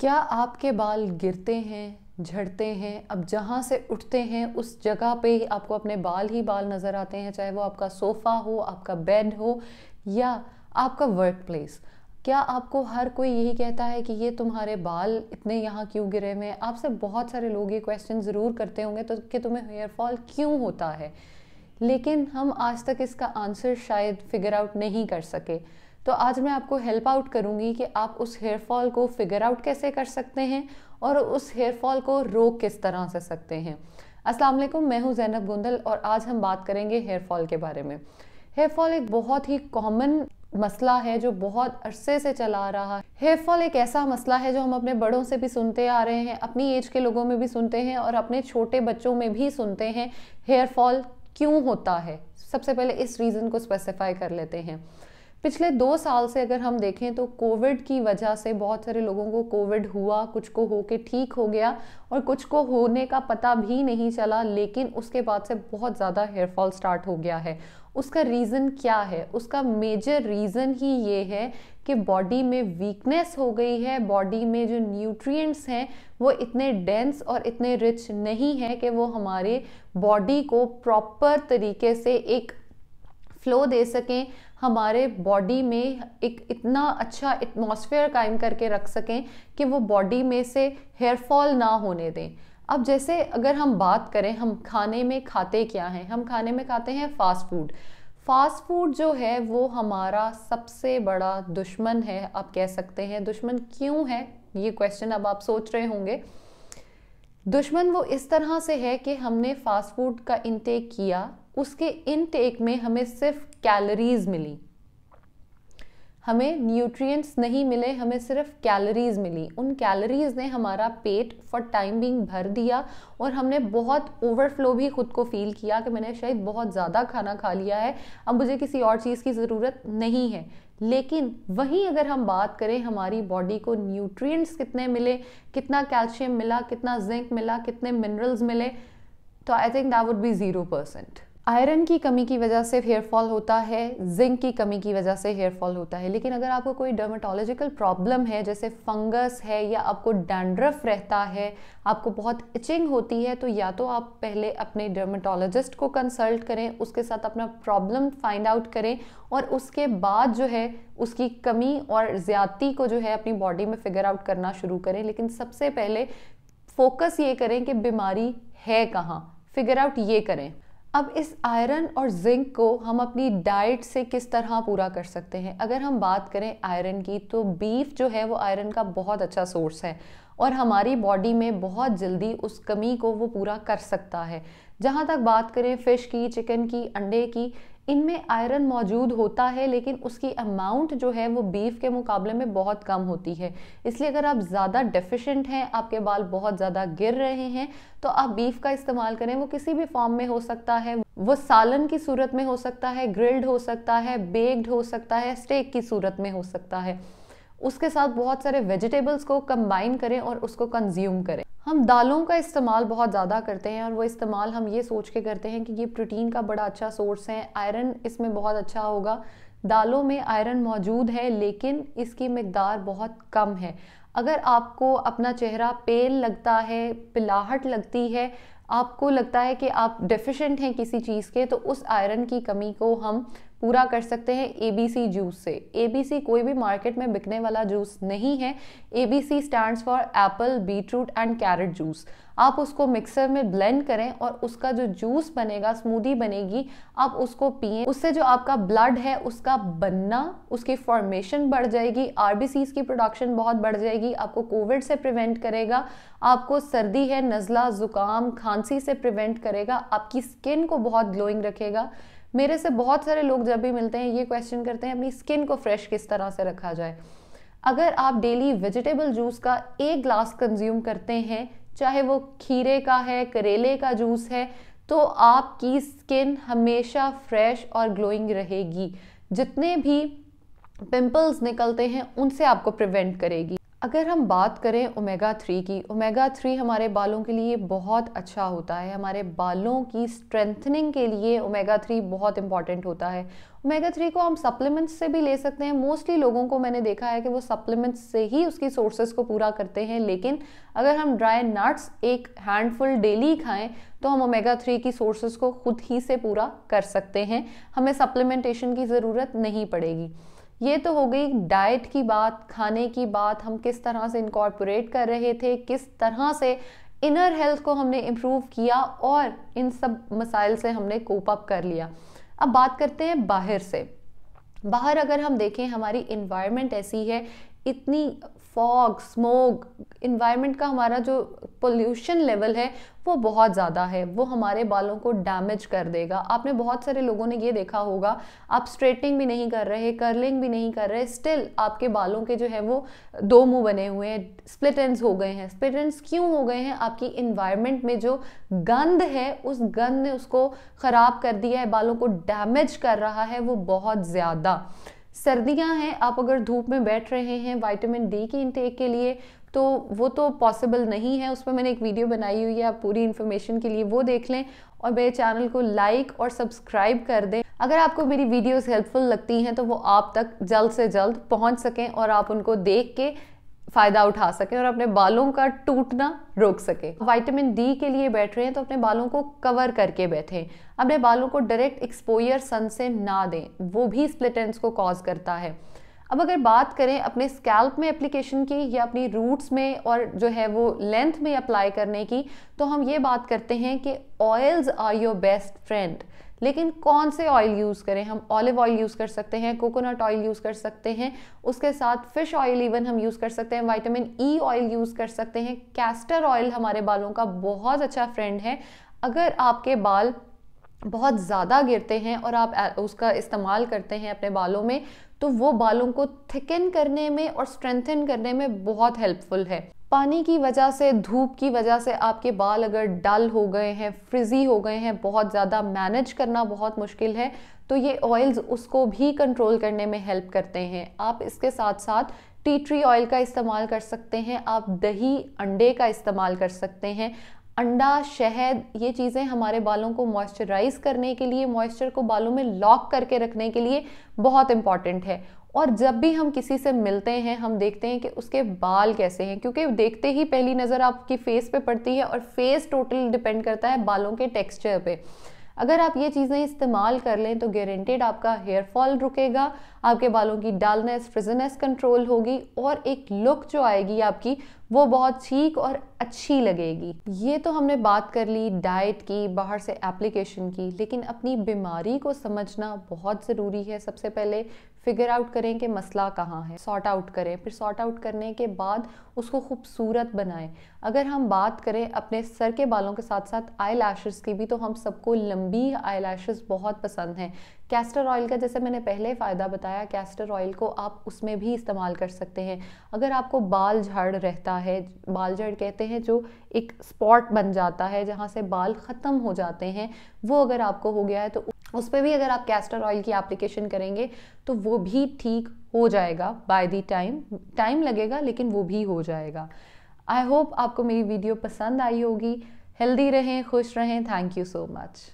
क्या आपके बाल गिरते हैं झड़ते हैं अब जहाँ से उठते हैं उस जगह पे ही आपको अपने बाल ही बाल नज़र आते हैं चाहे वो आपका सोफ़ा हो आपका बेड हो या आपका वर्क प्लेस क्या आपको हर कोई यही कहता है कि ये तुम्हारे बाल इतने यहाँ क्यों गिरे हुए हैं आपसे बहुत सारे लोग ये क्वेश्चन ज़रूर करते होंगे तो कि तुम्हें हेयर फॉल क्यों होता है लेकिन हम आज तक इसका आंसर शायद फिगर आउट नहीं कर सके तो आज मैं आपको हेल्प आउट करूँगी कि आप उस हेयर फॉल को फिगर आउट कैसे कर सकते हैं और उस हेयर फॉल को रोक किस तरह से सकते हैं अस्सलाम वालेकुम मैं हूं जैनब गुंदल और आज हम बात करेंगे हेयर फॉल के बारे में हेयर फॉल एक बहुत ही कॉमन मसला है जो बहुत अरसे से चला आ रहा है हेयर फॉल एक ऐसा मसला है जो हम अपने बड़ों से भी सुनते आ रहे हैं अपनी एज के लोगों में भी सुनते हैं और अपने छोटे बच्चों में भी सुनते हैं हेयर फॉल क्यों होता है सबसे पहले इस रीज़न को स्पेसिफाई कर लेते हैं पिछले दो साल से अगर हम देखें तो कोविड की वजह से बहुत सारे लोगों को कोविड हुआ कुछ को होके ठीक हो गया और कुछ को होने का पता भी नहीं चला लेकिन उसके बाद से बहुत ज़्यादा हेयरफॉल स्टार्ट हो गया है उसका रीज़न क्या है उसका मेजर रीज़न ही ये है कि बॉडी में वीकनेस हो गई है बॉडी में जो न्यूट्रिएंट्स हैं वो इतने डेंस और इतने रिच नहीं हैं कि वो हमारे बॉडी को प्रॉपर तरीके से एक फ्लो दे सकें हमारे बॉडी में एक इतना अच्छा एटमॉस्फेयर कायम करके रख सकें कि वो बॉडी में से हेयर फॉल ना होने दें अब जैसे अगर हम बात करें हम खाने में खाते क्या हैं हम खाने में खाते हैं फास्ट फूड फास्ट फूड जो है वो हमारा सबसे बड़ा दुश्मन है आप कह सकते हैं दुश्मन क्यों है ये क्वेश्चन अब आप सोच रहे होंगे दुश्मन वो इस तरह से है कि हमने फास्ट फूड का इंटेक किया उसके इनटेक में हमें सिर्फ कैलोरीज मिली हमें न्यूट्रिएंट्स नहीं मिले हमें सिर्फ कैलोरीज मिली उन कैलोरीज ने हमारा पेट फॉर टाइम बिंग भर दिया और हमने बहुत ओवरफ्लो भी खुद को फील किया कि मैंने शायद बहुत ज़्यादा खाना खा लिया है अब मुझे किसी और चीज़ की ज़रूरत नहीं है लेकिन वहीं अगर हम बात करें हमारी बॉडी को न्यूट्रिएंट्स कितने मिले कितना कैल्शियम मिला कितना जिंक मिला कितने मिनरल्स मिले तो I think that would be zero percent iron की कमी की वजह से हेयरफॉल होता है जिंक की कमी की वजह से हेयरफॉल होता है लेकिन अगर आपको कोई डर्माटोलॉजिकल प्रॉब्लम है जैसे फंगस है या आपको डैंड्रफ रहता है आपको बहुत इचिंग होती है तो या तो आप पहले अपने डर्माटोलॉजिस्ट को कंसल्ट करें उसके साथ अपना प्रॉब्लम फाइंड आउट करें और उसके बाद जो है उसकी कमी और ज़्यादती को जो है अपनी बॉडी में फिगर आउट करना शुरू करें लेकिन सबसे पहले फोकस ये करें कि बीमारी है कहाँ फिगर आउट ये करें अब इस आयरन और जिंक को हम अपनी डाइट से किस तरह पूरा कर सकते हैं अगर हम बात करें आयरन की तो बीफ जो है वो आयरन का बहुत अच्छा सोर्स है और हमारी बॉडी में बहुत जल्दी उस कमी को वो पूरा कर सकता है जहाँ तक बात करें फ़िश की चिकन की अंडे की इनमें आयरन मौजूद होता है लेकिन उसकी अमाउंट जो है वो बीफ के मुकाबले में बहुत कम होती है इसलिए अगर आप ज़्यादा डेफिशेंट हैं आपके बाल बहुत ज़्यादा गिर रहे हैं तो आप बीफ का इस्तेमाल करें वो किसी भी फॉर्म में हो सकता है वो सालन की सूरत में हो सकता है ग्रिल्ड हो सकता है बेग्ड हो सकता है स्टेक की सूरत में हो सकता है उसके साथ बहुत सारे वेजिटेबल्स को कंबाइन करें और उसको कंज्यूम करें हम दालों का इस्तेमाल बहुत ज़्यादा करते हैं और वो इस्तेमाल हम ये सोच के करते हैं कि ये प्रोटीन का बड़ा अच्छा सोर्स है आयरन इसमें बहुत अच्छा होगा दालों में आयरन मौजूद है लेकिन इसकी मकदार बहुत कम है अगर आपको अपना चेहरा पेल लगता है पिलाहट लगती है आपको लगता है कि आप डेफिशेंट हैं किसी चीज़ के तो उस आयरन की कमी को हम पूरा कर सकते हैं एबीसी जूस से एबीसी कोई भी मार्केट में बिकने वाला जूस नहीं है ABC stands for apple beetroot and carrot juice आप उसको मिक्सर में ब्लेंड करें और उसका जो जूस बनेगा स्मूदी बनेगी आप उसको पिए उससे जो आपका ब्लड है उसका बनना उसकी फॉर्मेशन बढ़ जाएगी आर की प्रोडक्शन बहुत बढ़ जाएगी आपको कोविड से प्रिवेंट करेगा आपको सर्दी है नज़ला ज़ुकाम खांसी से प्रिवेंट करेगा आपकी स्किन को बहुत ग्लोइंग रखेगा मेरे से बहुत सारे लोग जब भी मिलते हैं ये क्वेश्चन करते हैं अपनी स्किन को फ्रेश किस तरह से रखा जाए अगर आप डेली वेजिटेबल जूस का एक ग्लास कंज्यूम करते हैं चाहे वो खीरे का है करेले का जूस है तो आपकी स्किन हमेशा फ्रेश और ग्लोइंग रहेगी जितने भी पिंपल्स निकलते हैं उनसे आपको प्रिवेंट करेगी अगर हम बात करें ओमेगा थ्री की ओमेगा थ्री हमारे बालों के लिए बहुत अच्छा होता है हमारे बालों की स्ट्रेंथनिंग के लिए ओमेगा थ्री बहुत इंपॉर्टेंट होता है ओमेगा थ्री को हम सप्लीमेंट्स से भी ले सकते हैं मोस्टली लोगों को मैंने देखा है कि वो सप्लीमेंट्स से ही उसकी सोर्सेज को पूरा करते हैं लेकिन अगर हम ड्राई नट्स एक हैंडफुल डेली खाएं तो हम ओमेगा थ्री की सोर्सेज को खुद ही से पूरा कर सकते हैं हमें सप्लीमेंटेशन की ज़रूरत नहीं पड़ेगी ये तो हो गई डाइट की बात खाने की बात हम किस तरह से इनकॉर्पोरेट कर रहे थे किस तरह से इनर हेल्थ को हमने इम्प्रूव किया और इन सब मसाइल से हमने कोप अप कर लिया अब बात करते हैं बाहर से बाहर अगर हम देखें हमारी इन्वायरमेंट ऐसी है इतनी फॉग स्मोक इन्वायरमेंट का हमारा जो पोल्यूशन लेवल है वो बहुत ज़्यादा है वो हमारे बालों को डैमेज कर देगा आपने बहुत सारे लोगों ने ये देखा होगा आप स्ट्रेटिंग भी नहीं कर रहे कर्लिंग भी नहीं कर रहे स्टिल आपके बालों के जो है वो दो मुंह बने हुए हैं स्प्लिट एंड्स हो गए हैं स्प्लिट एंड्स क्यों हो गए हैं आपकी इन्वायरमेंट में जो गंद है उस गंद ने उसको ख़राब कर दिया है बालों को डैमेज कर रहा है वो बहुत ज़्यादा सर्दियां हैं आप अगर धूप में बैठ रहे हैं वाइटामिन डी की इंटेक के लिए तो वो तो पॉसिबल नहीं है उस पर मैंने एक वीडियो बनाई हुई है आप पूरी इन्फॉर्मेशन के लिए वो देख लें और मेरे चैनल को लाइक और सब्सक्राइब कर दें अगर आपको मेरी वीडियोस हेल्पफुल लगती हैं तो वो आप तक जल्द से जल्द पहुंच सकें और आप उनको देख के फ़ायदा उठा सकें और अपने बालों का टूटना रोक सकें वाइटामिन डी के लिए बैठ रहे हैं तो अपने बालों को कवर करके बैठें अपने बालों को डायरेक्ट एक्सपोयर सन से ना दें वो भी स्प्लिटेंस को कॉज करता है अब अगर बात करें अपने स्कैल्प में एप्लीकेशन की या अपनी रूट्स में और जो है वो लेंथ में अप्लाई करने की तो हम ये बात करते हैं कि oils are your best friend लेकिन कौन से ऑयल यूज़ करें हम ऑलिव ऑयल यूज़ कर सकते हैं कोकोनट ऑयल यूज़ कर सकते हैं उसके साथ फिश ऑयल इवन हम यूज़ कर सकते हैं वाइटामिन ई ऑयल यूज़ कर सकते हैं कैस्टर ऑयल हमारे बालों का बहुत अच्छा फ्रेंड है अगर आपके बाल बहुत ज़्यादा गिरते हैं और आप उसका इस्तेमाल करते हैं अपने बालों में तो वो बालों को थिकन करने में और स्ट्रेंथन करने में बहुत हेल्पफुल है पानी की वजह से धूप की वजह से आपके बाल अगर डल हो गए हैं फ्रिजी हो गए हैं बहुत ज़्यादा मैनेज करना बहुत मुश्किल है तो ये ऑयल्स उसको भी कंट्रोल करने में हेल्प करते हैं आप इसके साथ साथ टी ट्री ऑयल का इस्तेमाल कर सकते हैं आप दही अंडे का इस्तेमाल कर सकते हैं अंडा शहद ये चीज़ें हमारे बालों को मॉइस्चराइज करने के लिए मॉइस्चर को बालों में लॉक करके रखने के लिए बहुत इंपॉर्टेंट है और जब भी हम किसी से मिलते हैं हम देखते हैं कि उसके बाल कैसे हैं क्योंकि देखते ही पहली नज़र आपकी फेस पे पड़ती है और फेस टोटल डिपेंड करता है बालों के टेक्सचर पे अगर आप ये चीज़ें इस्तेमाल कर लें तो गारंटेड आपका हेयर फॉल रुकेगा आपके बालों की डालनेस फ्रिजनेस कंट्रोल होगी और एक लुक जो आएगी आपकी वो बहुत ठीक और अच्छी लगेगी ये तो हमने बात कर ली डाइट की बाहर से एप्लीकेशन की लेकिन अपनी बीमारी को समझना बहुत ज़रूरी है सबसे पहले फिगर आउट करें कि मसला कहाँ है सॉर्ट आउट करें फिर सॉर्ट आउट करने के बाद उसको खूबसूरत बनाएं अगर हम बात करें अपने सर के बालों के साथ साथ आई की भी तो हम सबको लंबी आई बहुत पसंद हैं कैस्टर ऑयल का जैसे मैंने पहले फ़ायदा बताया कैस्टर ऑयल को आप उसमें भी इस्तेमाल कर सकते हैं अगर आपको बाल झड़ रहता है बाल झड़ कहते हैं जो एक स्पॉट बन जाता है जहाँ से बाल ख़त्म हो जाते हैं वो अगर आपको हो गया है तो उस पर भी अगर आप कैस्टर ऑयल की एप्लीकेशन करेंगे तो वो भी ठीक हो जाएगा बाय दी टाइम टाइम लगेगा लेकिन वो भी हो जाएगा आई होप आपको मेरी वीडियो पसंद आई होगी हेल्दी रहें खुश रहें थैंक यू सो मच